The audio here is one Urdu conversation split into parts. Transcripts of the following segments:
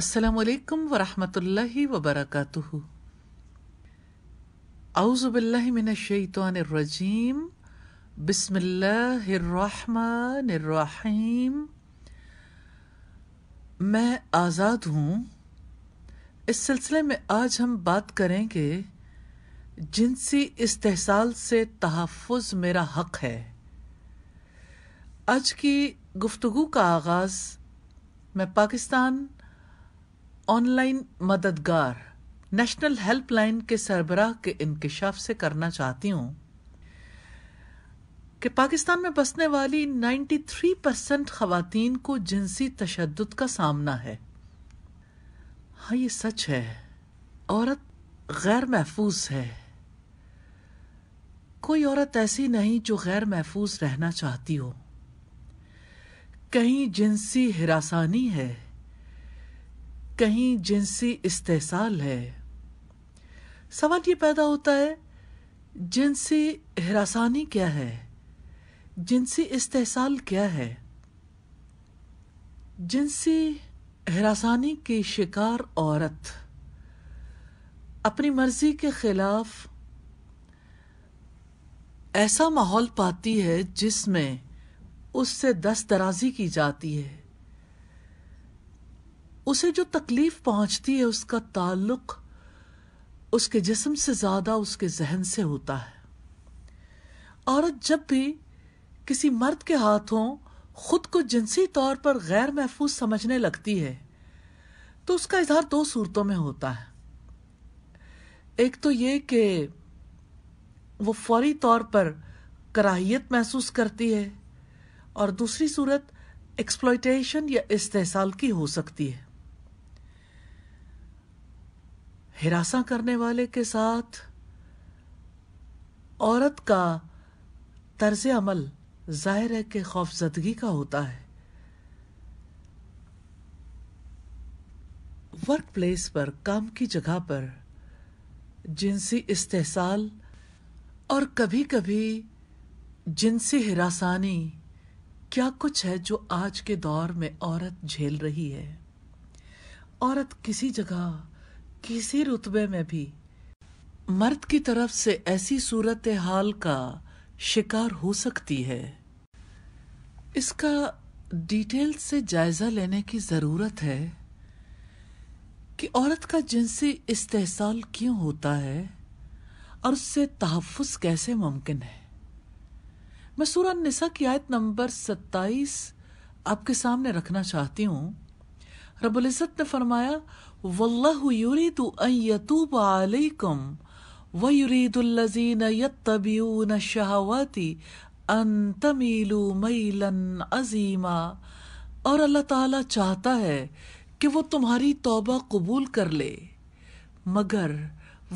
السلام علیکم ورحمۃ اللہ وبرکاتہ اعوذ باللہ من الشیطان الرجیم بسم اللہ الرحمن الرحیم میں آزاد ہوں اس سلسلے میں آج ہم بات کریں کہ جنسی استحصال سے تحفظ میرا حق ہے آج کی گفتگو کا آغاز میں پاکستان آن لائن مددگار نیشنل ہیلپ لائن کے سربراہ کے انکشاف سے کرنا چاہتی ہوں کہ پاکستان میں بسنے والی نائنٹی تھری پرسینٹ خواتین کو جنسی تشدد کا سامنا ہے ہاں یہ سچ ہے عورت غیر محفوظ ہے کوئی عورت ایسی نہیں جو غیر محفوظ رہنا چاہتی ہو کہیں جنسی ہراسانی ہے کہیں جنسی استحصال ہے سوال یہ پیدا ہوتا ہے جنسی ہراسانی کیا ہے جنسی استحصال کیا ہے جنسی ہراسانی کی شکار عورت اپنی مرضی کے خلاف ایسا ماحول پاتی ہے جس میں اس سے دسترازی کی جاتی ہے اسے جو تکلیف پہنچتی ہے اس کا تعلق اس کے جسم سے زیادہ اس کے ذہن سے ہوتا ہے عورت جب بھی کسی مرد کے ہاتھوں خود کو جنسی طور پر غیر محفوظ سمجھنے لگتی ہے تو اس کا اظہار دو صورتوں میں ہوتا ہے ایک تو یہ کہ وہ فوری طور پر کراہیت محسوس کرتی ہے اور دوسری صورت ایکسپلوئٹیشن یا استحصال کی ہو سکتی ہے ہراساں والے کے ساتھ عورت کا طرز عمل ظاہر ہے کہ خوفزدگی کا ہوتا ہے ورک پلیس پر کام کی جگہ پر جنسی استحصال اور کبھی کبھی جنسی ہراسانی کیا کچھ ہے جو آج کے دور میں عورت جھیل رہی ہے عورت کسی جگہ کسی رتبے میں بھی مرد کی طرف سے ایسی صورت حال کا شکار ہو سکتی ہے اس کا ڈیٹیل سے جائزہ لینے کی ضرورت ہے کہ عورت کا جنسی استحصال کیوں ہوتا ہے اور اس سے تحفظ کیسے ممکن ہے میں سورہ نسا کی آیت نمبر ستائیس آپ کے سامنے رکھنا چاہتی ہوں رب العزت نے فرمایا واللہ یرید ان یتوب علیکم ویرید اللذین یتبیون الشہوات ان تمیلوا میلا عظیما اور اللہ تعالی چاہتا ہے کہ وہ تمہاری توبہ قبول کر لے مگر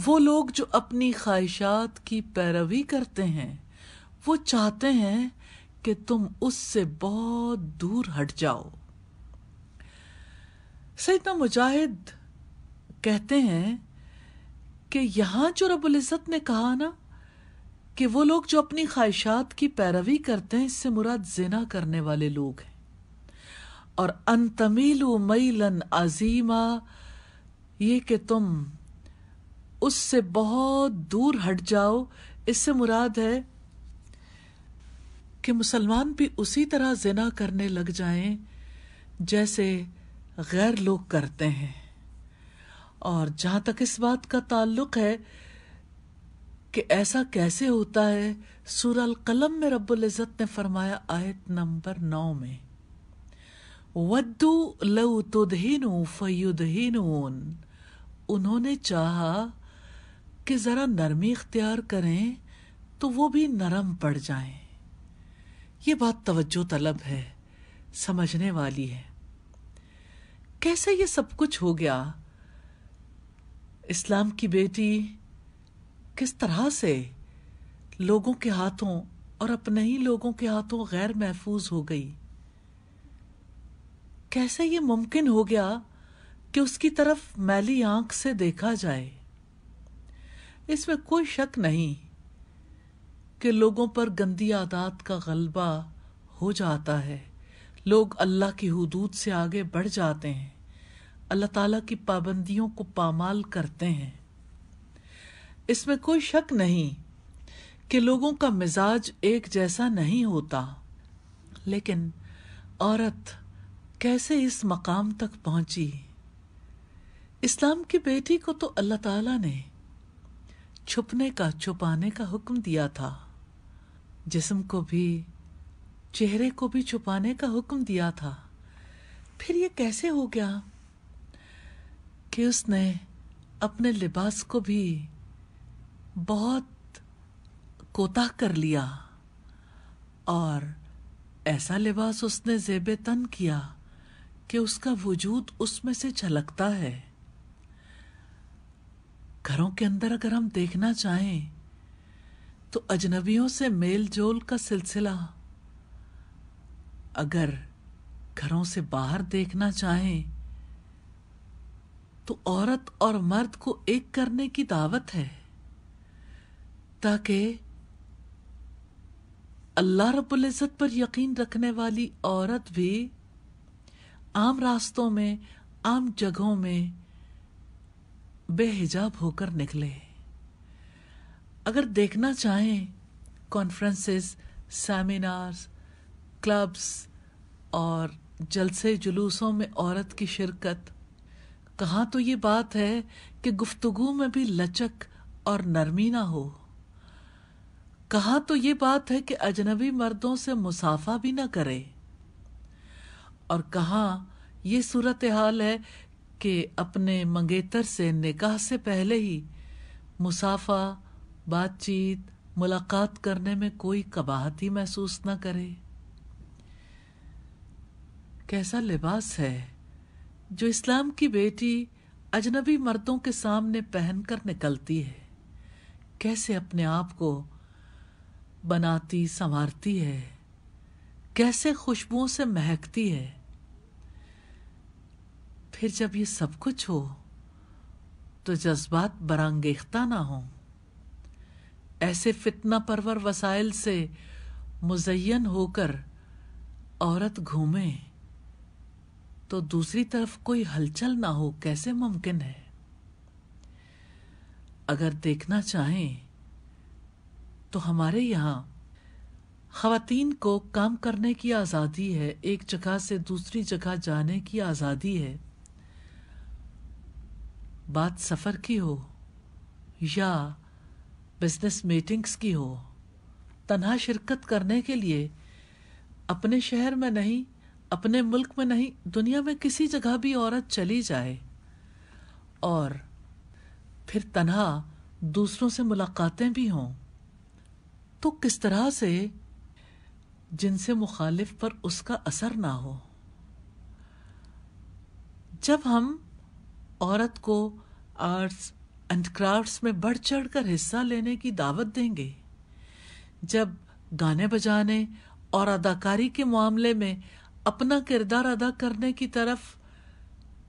وہ لوگ جو اپنی خواہشات کی پیروی کرتے ہیں وہ چاہتے ہیں کہ تم اس سے بہت دور ہٹ جاؤ سیدنا مجاہد کہتے ہیں کہ یہاں جو رب العزت نے کہا نا کہ وہ لوگ جو اپنی خواہشات کی پیروی کرتے ہیں اس سے مراد زنا کرنے والے لوگ ہیں اور ان تمیل و میلن عظیما یہ کہ تم اس سے بہت دور ہٹ جاؤ اس سے مراد ہے کہ مسلمان بھی اسی طرح زنا کرنے لگ جائیں جیسے غیر لوگ کرتے ہیں اور جہاں تک اس بات کا تعلق ہے کہ ایسا کیسے ہوتا ہے سورہ القلم میں رب العزت نے فرمایا آیت نمبر نو میں انہوں نے چاہا کہ ذرا نرمی اختیار کریں تو وہ بھی نرم پڑ جائیں یہ بات توجہ طلب ہے سمجھنے والی ہے کیسے یہ سب کچھ ہو گیا اسلام کی بیٹی کس طرح سے لوگوں کے ہاتھوں اور اپنے ہی لوگوں کے ہاتھوں غیر محفوظ ہو گئی کیسے یہ ممکن ہو گیا کہ اس کی طرف میلی آنکھ سے دیکھا جائے اس میں کوئی شک نہیں کہ لوگوں پر گندی عادات کا غلبہ ہو جاتا ہے لوگ اللہ کی حدود سے آگے بڑھ جاتے ہیں اللہ تعالیٰ کی پابندیوں کو پامال کرتے ہیں اس میں کوئی شک نہیں کہ لوگوں کا مزاج ایک جیسا نہیں ہوتا لیکن عورت کیسے اس مقام تک پہنچی اسلام کی بیٹی کو تو اللہ تعالیٰ نے چھپنے کا چھپانے کا حکم دیا تھا جسم کو بھی چہرے کو بھی چھپانے کا حکم دیا تھا پھر یہ کیسے ہو گیا کہ اس نے اپنے لباس کو بھی بہت کوتا کر لیا اور ایسا لباس اس نے زیب تن کیا کہ اس کا وجود اس میں سے جھلکتا ہے گھروں کے اندر اگر ہم دیکھنا چاہیں تو اجنبیوں سے میل جول کا سلسلہ اگر گھروں سے باہر دیکھنا چاہیں تو عورت اور مرد کو ایک کرنے کی دعوت ہے تاکہ اللہ رب العزت پر یقین رکھنے والی عورت بھی عام راستوں میں عام جگہوں میں بے حجاب ہو کر نکلے اگر دیکھنا چاہیں کانفرنسز سیمینارز کلبس اور جلسے جلوسوں میں عورت کی شرکت کہاں تو یہ بات ہے کہ گفتگو میں بھی لچک اور نرمی نہ ہو کہاں تو یہ بات ہے کہ اجنبی مردوں سے مسافہ بھی نہ کرے اور کہاں یہ صورتحال ہے کہ اپنے منگیتر سے نکاح سے پہلے ہی مسافہ بات چیت ملاقات کرنے میں کوئی کباہتی محسوس نہ کرے کیسا لباس ہے جو اسلام کی بیٹی اجنبی مردوں کے سامنے پہن کر نکلتی ہے کیسے اپنے آپ کو بناتی سنوارتی ہے کیسے خوشبوؤں سے مہکتی ہے پھر جب یہ سب کچھ ہو تو جذبات برانگیختہ نہ ہوں ایسے فتنہ پرور وسائل سے مزین ہو کر عورت گھومے تو دوسری طرف کوئی ہلچل نہ ہو کیسے ممکن ہے اگر دیکھنا چاہیں تو ہمارے یہاں خواتین کو کام کرنے کی آزادی ہے ایک جگہ سے دوسری جگہ جانے کی آزادی ہے بات سفر کی ہو یا بزنس میٹنگز کی ہو تنہا شرکت کرنے کے لیے اپنے شہر میں نہیں اپنے ملک میں نہیں دنیا میں کسی جگہ بھی عورت چلی جائے اور پھر تنہا دوسروں سے ملاقاتیں بھی ہوں تو کس طرح سے جن سے مخالف پر اس کا اثر نہ ہو جب ہم عورت کو آرٹس اینڈ کرافٹس میں بڑھ چڑھ کر حصہ لینے کی دعوت دیں گے جب گانے بجانے اور اداکاری کے معاملے میں اپنا کردار ادا کرنے کی طرف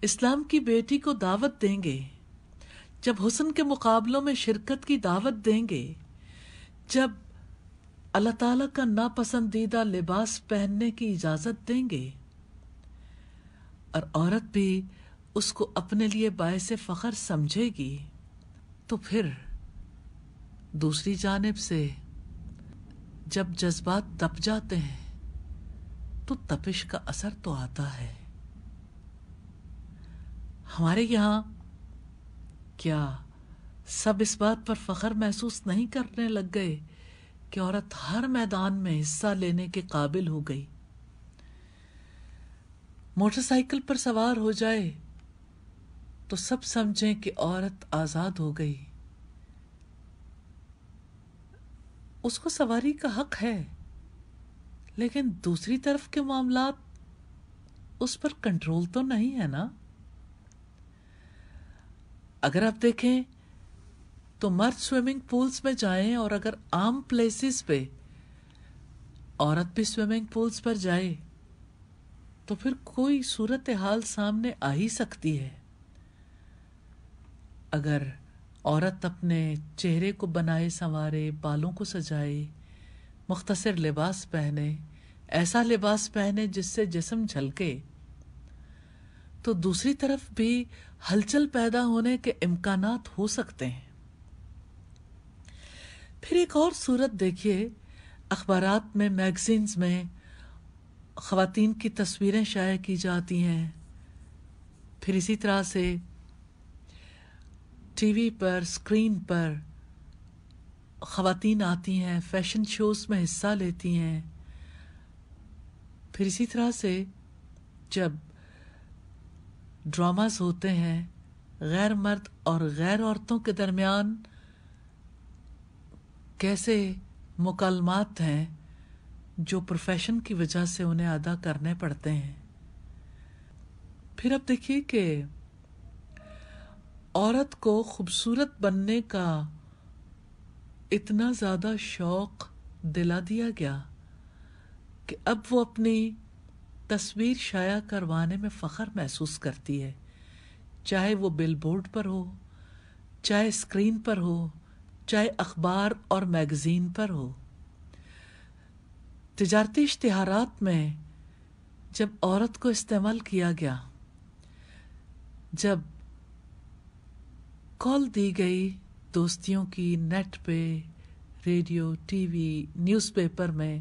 اسلام کی بیٹی کو دعوت دیں گے جب حسن کے مقابلوں میں شرکت کی دعوت دیں گے جب اللہ تعالیٰ کا ناپسندیدہ لباس پہننے کی اجازت دیں گے اور عورت بھی اس کو اپنے لیے باعث فخر سمجھے گی تو پھر دوسری جانب سے جب جذبات دب جاتے ہیں تو تپش کا اثر تو آتا ہے ہمارے یہاں کیا سب اس بات پر فخر محسوس نہیں کرنے لگ گئے کہ عورت ہر میدان میں حصہ لینے کے قابل ہو گئی موٹر سائیکل پر سوار ہو جائے تو سب سمجھیں کہ عورت آزاد ہو گئی اس کو سواری کا حق ہے لیکن دوسری طرف کے معاملات اس پر کنٹرول تو نہیں ہے نا اگر آپ دیکھیں تو مرد سوئمنگ پولز میں جائیں اور اگر عام پلیسز پہ عورت بھی سوئمنگ پولز پر جائے تو پھر کوئی صورتحال سامنے آ ہی سکتی ہے اگر عورت اپنے چہرے کو بنائے سنوارے بالوں کو سجائے مختصر لباس پہنے ایسا لباس پہنے جس سے جسم جھلکے تو دوسری طرف بھی ہلچل پیدا ہونے کے امکانات ہو سکتے ہیں پھر ایک اور صورت دیکھیے اخبارات میں میگزینز میں خواتین کی تصویریں شائع کی جاتی ہیں پھر اسی طرح سے ٹی وی پر اسکرین پر خواتین آتی ہیں فیشن شوز میں حصہ لیتی ہیں پھر اسی طرح سے جب ڈراماز ہوتے ہیں غیر مرد اور غیر عورتوں کے درمیان کیسے مکالمات ہیں جو پروفیشن کی وجہ سے انہیں ادا کرنے پڑتے ہیں پھر اب دیکھیے کہ عورت کو خوبصورت بننے کا اتنا زیادہ شوق دلا دیا گیا کہ اب وہ اپنی تصویر شائع کروانے میں فخر محسوس کرتی ہے چاہے وہ بل بورڈ پر ہو چاہے اسکرین پر ہو چاہے اخبار اور میگزین پر ہو تجارتی اشتہارات میں جب عورت کو استعمال کیا گیا جب کال دی گئی دوستیوں کی نیٹ پہ radio T V newspaper میں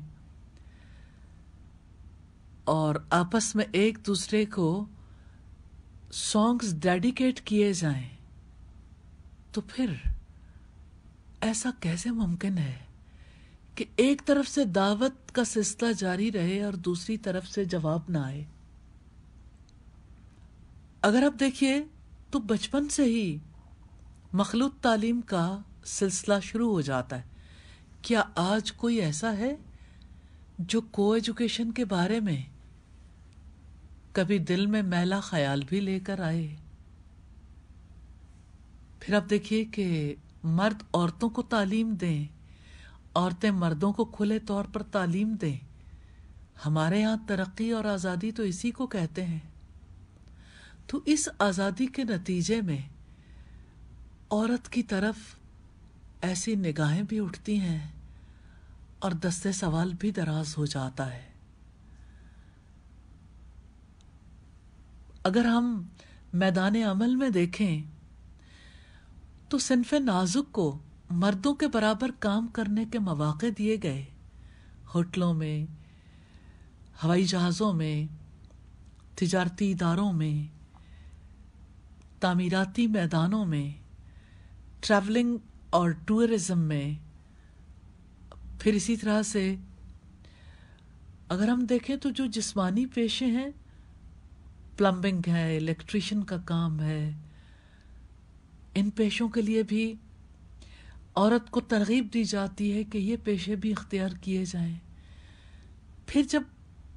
اور آپس میں ایک دوسرے کو سانگز ڈیڈیکیٹ کیے جائیں تو پھر ایسا کیسے ممکن ہے کہ ایک طرف سے دعوت کا سلسلہ جاری رہے اور دوسری طرف سے جواب نہ آئے اگر آپ دیکھیے تو بچپن سے ہی مخلوط تعلیم کا سلسلہ شروع ہو جاتا ہے کیا آج کوئی ایسا ہے جو کو ایجوکیشن کے بارے میں کبھی دل میں میلا خیال بھی لے کر آئے پھر آپ دیکھیے کہ مرد عورتوں کو تعلیم دیں عورتیں مردوں کو کھلے طور پر تعلیم دیں ہمارے ہاں ترقی اور آزادی تو اسی کو کہتے ہیں تو اس آزادی کے نتیجے میں عورت کی طرف ایسی نگاہیں بھی اٹھتی ہیں اور دستے سوال بھی دراز ہو جاتا ہے اگر ہم میدان عمل میں دیکھیں تو صنف نازک کو مردوں کے برابر کام کرنے کے مواقع دیے گئے ہوٹلوں میں ہوائی جہازوں میں تجارتی اداروں میں تعمیراتی میدانوں میں ٹریولنگ اور ٹورزم میں پھر اسی طرح سے اگر ہم دیکھیں تو جو جسمانی پیشے ہیں پلمبنگ ہے الیکٹریشن کا کام ہے ان پیشوں کے لیے بھی عورت کو ترغیب دی جاتی ہے کہ یہ پیشے بھی اختیار کیے جائیں پھر جب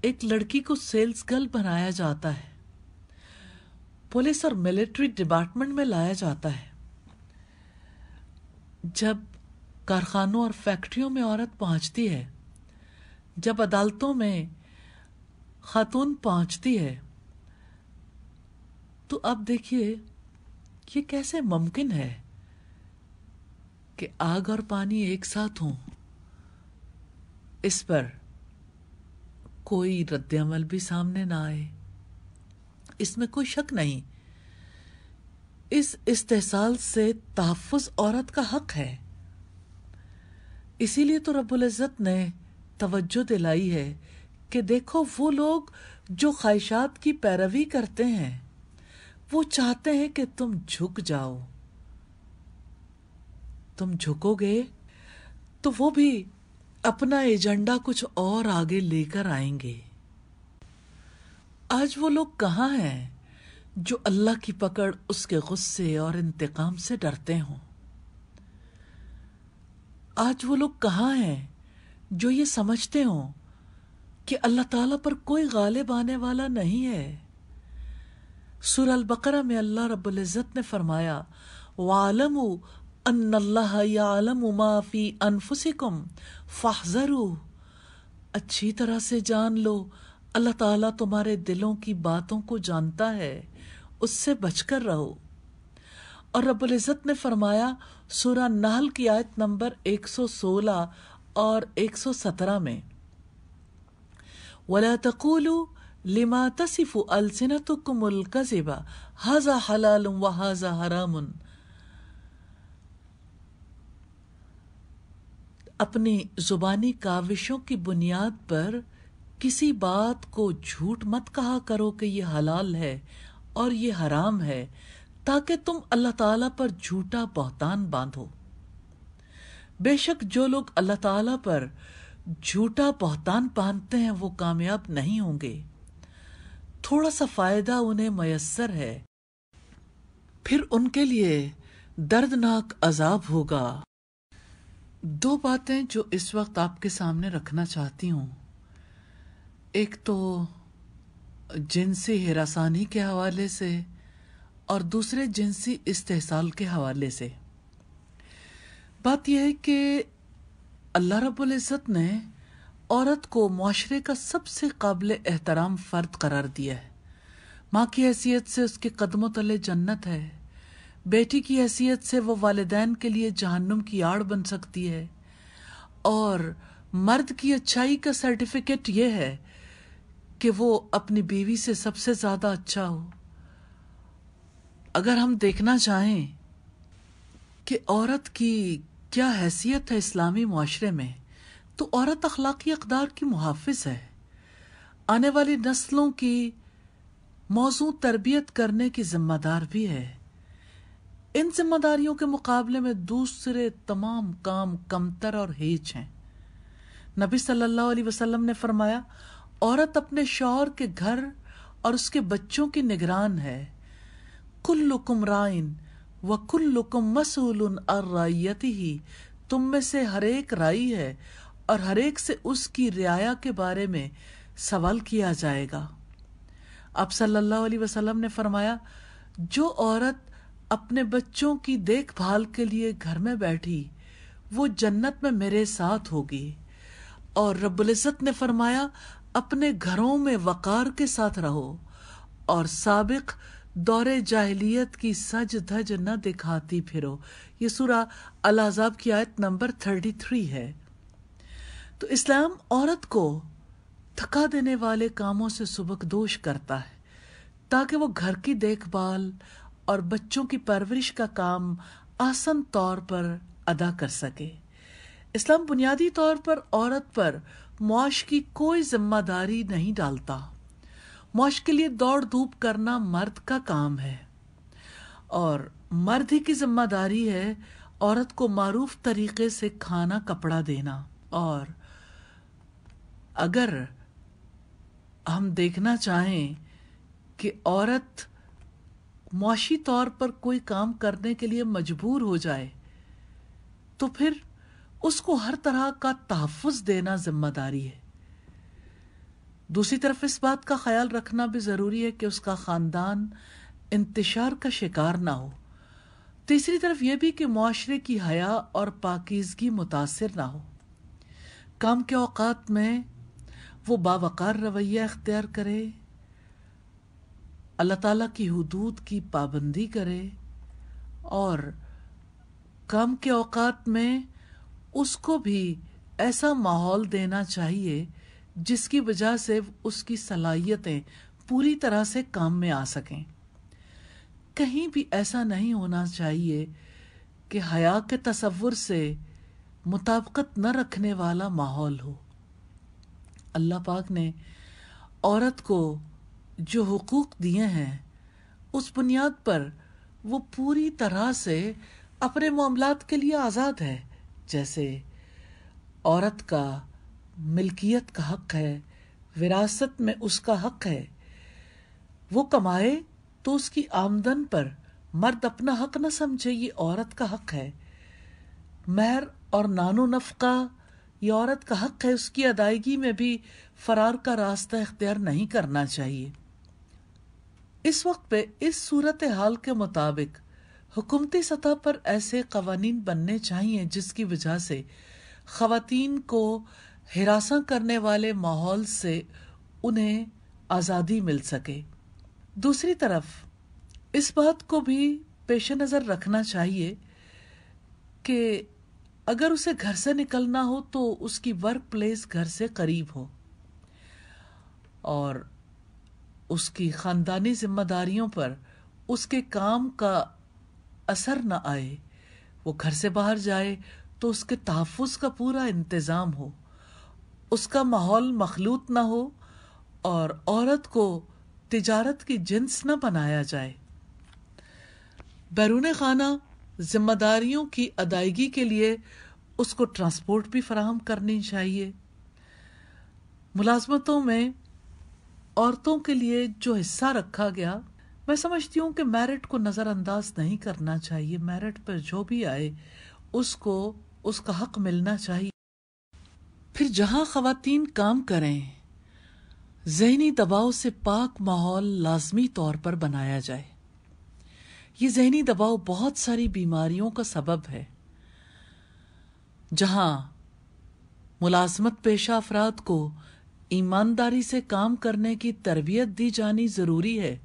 ایک لڑکی کو سیلز گرل بنایا جاتا ہے پولیس اور ملٹری ڈپارٹمنٹ میں لایا جاتا ہے جب کارخانوں اور فیکٹریوں میں عورت پہنچتی ہے جب عدالتوں میں خاتون پہنچتی ہے تو اب دیکھیے یہ کیسے ممکن ہے کہ آگ اور پانی ایک ساتھ ہوں اس پر کوئی رد عمل بھی سامنے نہ آئے اس میں کوئی شک نہیں اس استحصال سے تحفظ عورت کا حق ہے اسی لیے تو رب العزت نے توجہ دلائی ہے کہ دیکھو وہ لوگ جو خواہشات کی پیروی کرتے ہیں وہ چاہتے ہیں کہ تم جھک جاؤ تم جھکو گے تو وہ بھی اپنا ایجنڈا کچھ اور آگے لے کر آئیں گے آج وہ لوگ کہاں ہیں جو اللہ کی پکڑ اس کے غصے اور انتقام سے ڈرتے ہوں آج وہ لوگ کہاں ہیں جو یہ سمجھتے ہوں کہ اللہ تعالیٰ پر کوئی غالب آنے والا نہیں ہے سور البقرہ میں اللہ رب العزت نے فرمایا مَا فِي انفسکم فاحذر اچھی طرح سے جان لو اللہ تعالیٰ تمہارے دلوں کی باتوں کو جانتا ہے اس سے بچ کر رہو اور رب العزت نے فرمایا سورہ نحل کی آیت نمبر ایک سو سولہ اور ایک سو سترہ میں حَرَامٌ اپنی زبانی کاوشوں کی بنیاد پر کسی بات کو جھوٹ مت کہا کرو کہ یہ حلال ہے اور یہ حرام ہے تاکہ تم اللہ تعالیٰ پر جھوٹا بہتان باندھو بے شک جو لوگ اللہ تعالیٰ پر جھوٹا بہتان باندھتے ہیں وہ کامیاب نہیں ہوں گے تھوڑا سا فائدہ انہیں میسر ہے پھر ان کے لیے دردناک عذاب ہوگا دو باتیں جو اس وقت آپ کے سامنے رکھنا چاہتی ہوں ایک تو جنسی ہراسانی کے حوالے سے اور دوسرے جنسی استحصال کے حوالے سے بات یہ ہے کہ اللہ رب العزت نے عورت کو معاشرے کا سب سے قابل احترام فرد قرار دیا ہے ماں کی حیثیت سے اس کے قدم و تلے جنت ہے بیٹی کی حیثیت سے وہ والدین کے لیے جہنم کی آڑ بن سکتی ہے اور مرد کی اچھائی کا سرٹیفکیٹ یہ ہے کہ وہ اپنی بیوی سے سب سے زیادہ اچھا ہو اگر ہم دیکھنا چاہیں کہ عورت کی کیا حیثیت ہے اسلامی معاشرے میں تو عورت اخلاقی اقدار کی محافظ ہے آنے والی نسلوں کی موضوع تربیت کرنے کی ذمہ دار بھی ہے ان ذمہ داریوں کے مقابلے میں دوسرے تمام کام کمتر اور ہیچ ہیں نبی صلی اللہ علیہ وسلم نے فرمایا عورت اپنے شوہر کے گھر اور اس کے بچوں کی نگران ہے رائن مسول ہی تم میں سے ہر ایک رائی ہے اور ہر ایک سے اس کی رعایا کے بارے میں سوال کیا جائے گا اب صلی اللہ علیہ وسلم نے فرمایا جو عورت اپنے بچوں کی دیکھ بھال کے لیے گھر میں بیٹھی وہ جنت میں میرے ساتھ ہوگی اور رب العزت نے فرمایا اپنے گھروں میں وقار کے ساتھ رہو اور سابق دور جاہلیت کی سج دھج نہ دکھاتی پھرو یہ سورہ العذاب کی آیت نمبر 33 ہے تو اسلام عورت کو تھکا دینے والے کاموں سے سبک دوش کرتا ہے تاکہ وہ گھر کی دیکھ بھال اور بچوں کی پرورش کا کام آسن طور پر ادا کر سکے اسلام بنیادی طور پر عورت پر معاش کی کوئی ذمہ داری نہیں ڈالتا معاش کے لیے دوڑ دھوپ کرنا مرد کا کام ہے اور مرد ہی کی ذمہ داری ہے عورت کو معروف طریقے سے کھانا کپڑا دینا اور اگر ہم دیکھنا چاہیں کہ عورت معاشی طور پر کوئی کام کرنے کے لیے مجبور ہو جائے تو پھر اس کو ہر طرح کا تحفظ دینا ذمہ داری ہے دوسری طرف اس بات کا خیال رکھنا بھی ضروری ہے کہ اس کا خاندان انتشار کا شکار نہ ہو تیسری طرف یہ بھی کہ معاشرے کی حیا اور پاکیزگی متاثر نہ ہو کام کے اوقات میں وہ باوقار رویہ اختیار کرے اللہ تعالیٰ کی حدود کی پابندی کرے اور کام کے اوقات میں اس کو بھی ایسا ماحول دینا چاہیے جس کی وجہ سے اس کی صلاحیتیں پوری طرح سے کام میں آ سکیں کہیں بھی ایسا نہیں ہونا چاہیے کہ حیا کے تصور سے مطابقت نہ رکھنے والا ماحول ہو اللہ پاک نے عورت کو جو حقوق دیے ہیں اس بنیاد پر وہ پوری طرح سے اپنے معاملات کے لیے آزاد ہے جیسے عورت کا ملکیت کا حق ہے وراثت میں اس کا حق ہے وہ کمائے تو اس کی آمدن پر مرد اپنا حق نہ سمجھے یہ عورت کا حق ہے مہر اور نان و نفقہ یہ عورت کا حق ہے اس کی ادائیگی میں بھی فرار کا راستہ اختیار نہیں کرنا چاہیے اس وقت پہ اس صورت حال کے مطابق حکومتی سطح پر ایسے قوانین بننے چاہیے جس کی وجہ سے خواتین کو ہراساں کرنے والے ماحول سے انہیں آزادی مل سکے دوسری طرف اس بات کو بھی پیش نظر رکھنا چاہیے کہ اگر اسے گھر سے نکلنا ہو تو اس کی ورک پلیس گھر سے قریب ہو اور اس کی خاندانی ذمہ داریوں پر اس کے کام کا اثر نہ آئے وہ گھر سے باہر جائے تو اس کے تحفظ کا پورا انتظام ہو اس کا ماحول مخلوط نہ ہو اور عورت کو تجارت کی جنس نہ بنایا جائے بیرون خانہ ذمہ داریوں کی ادائیگی کے لیے اس کو ٹرانسپورٹ بھی فراہم کرنی چاہیے ملازمتوں میں عورتوں کے لیے جو حصہ رکھا گیا میں سمجھتی ہوں کہ میرٹ کو نظر انداز نہیں کرنا چاہیے میرٹ پر جو بھی آئے اس کو اس کا حق ملنا چاہیے پھر جہاں خواتین کام کریں ذہنی دباؤ سے پاک ماحول لازمی طور پر بنایا جائے یہ ذہنی دباؤ بہت ساری بیماریوں کا سبب ہے جہاں ملازمت پیشہ افراد کو ایمانداری سے کام کرنے کی تربیت دی جانی ضروری ہے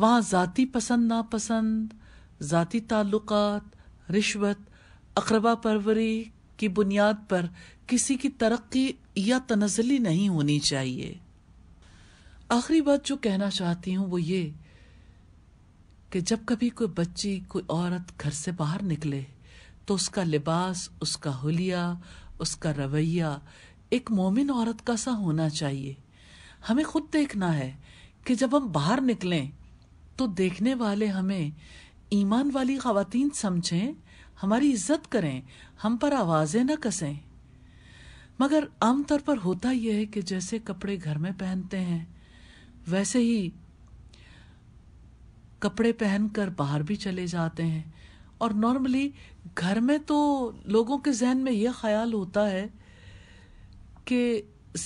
وہاں ذاتی پسند ناپسند ذاتی تعلقات رشوت اقربا پروری کی بنیاد پر کسی کی ترقی یا تنزلی نہیں ہونی چاہیے آخری بات جو کہنا چاہتی ہوں وہ یہ کہ جب کبھی کوئی بچی کوئی عورت گھر سے باہر نکلے تو اس کا لباس اس کا حلیہ اس کا رویہ ایک مومن عورت کا سا ہونا چاہیے ہمیں خود دیکھنا ہے کہ جب ہم باہر نکلیں تو دیکھنے والے ہمیں ایمان والی خواتین سمجھیں ہماری عزت کریں ہم پر آوازیں نہ کسیں مگر عام طور پر ہوتا یہ ہے کہ جیسے کپڑے گھر میں پہنتے ہیں ویسے ہی کپڑے پہن کر باہر بھی چلے جاتے ہیں اور نارملی گھر میں تو لوگوں کے ذہن میں یہ خیال ہوتا ہے کہ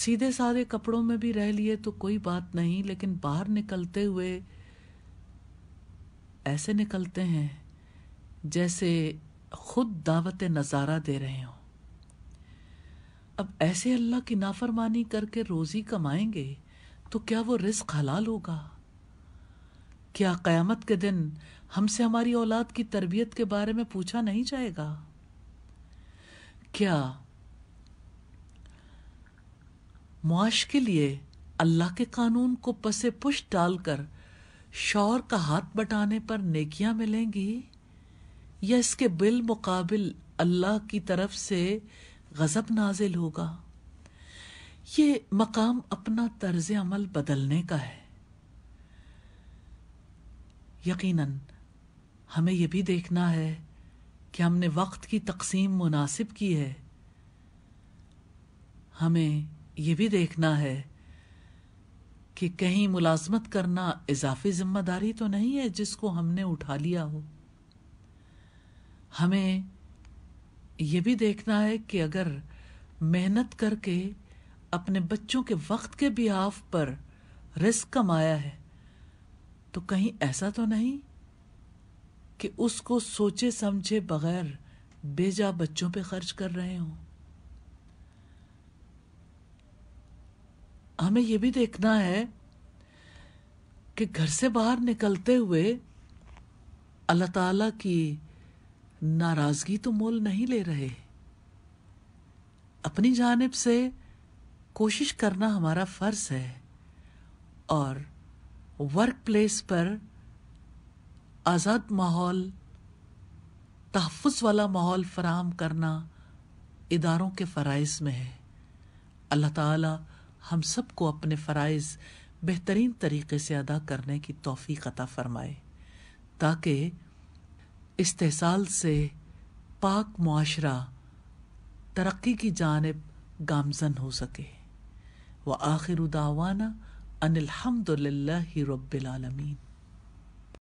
سیدھے سادے کپڑوں میں بھی رہ لیے تو کوئی بات نہیں لیکن باہر نکلتے ہوئے ایسے نکلتے ہیں جیسے خود دعوت نظارہ دے رہے ہوں اب ایسے اللہ کی نافرمانی کر کے روزی کمائیں گے تو کیا وہ رزق حلال ہوگا کیا قیامت کے دن ہم سے ہماری اولاد کی تربیت کے بارے میں پوچھا نہیں جائے گا کیا معاش کے لیے اللہ کے قانون کو پسے پش ڈال کر شور کا ہاتھ بٹانے پر نیکیاں ملیں گی یا اس کے بالمقابل اللہ کی طرف سے غضب نازل ہوگا یہ مقام اپنا طرز عمل بدلنے کا ہے یقیناً ہمیں یہ بھی دیکھنا ہے کہ ہم نے وقت کی تقسیم مناسب کی ہے ہمیں یہ بھی دیکھنا ہے کہ کہیں ملازمت کرنا اضافی ذمہ داری تو نہیں ہے جس کو ہم نے اٹھا لیا ہو ہمیں یہ بھی دیکھنا ہے کہ اگر محنت کر کے اپنے بچوں کے وقت کے بھی آف پر رسک کمایا ہے تو کہیں ایسا تو نہیں کہ اس کو سوچے سمجھے بغیر بے جا بچوں پہ خرچ کر رہے ہوں ہمیں یہ بھی دیکھنا ہے کہ گھر سے باہر نکلتے ہوئے اللہ تعالی کی ناراضگی تو مول نہیں لے رہے اپنی جانب سے کوشش کرنا ہمارا فرض ہے اور ورک پلیس پر آزاد ماحول تحفظ والا ماحول فراہم کرنا اداروں کے فرائض میں ہے اللہ تعالیٰ ہم سب کو اپنے فرائض بہترین طریقے سے ادا کرنے کی توفیق عطا فرمائے تاکہ استحصال سے پاک معاشرہ ترقی کی جانب گامزن ہو سکے وہ آخر اداوانہ ان الحمد للہ رب العالمین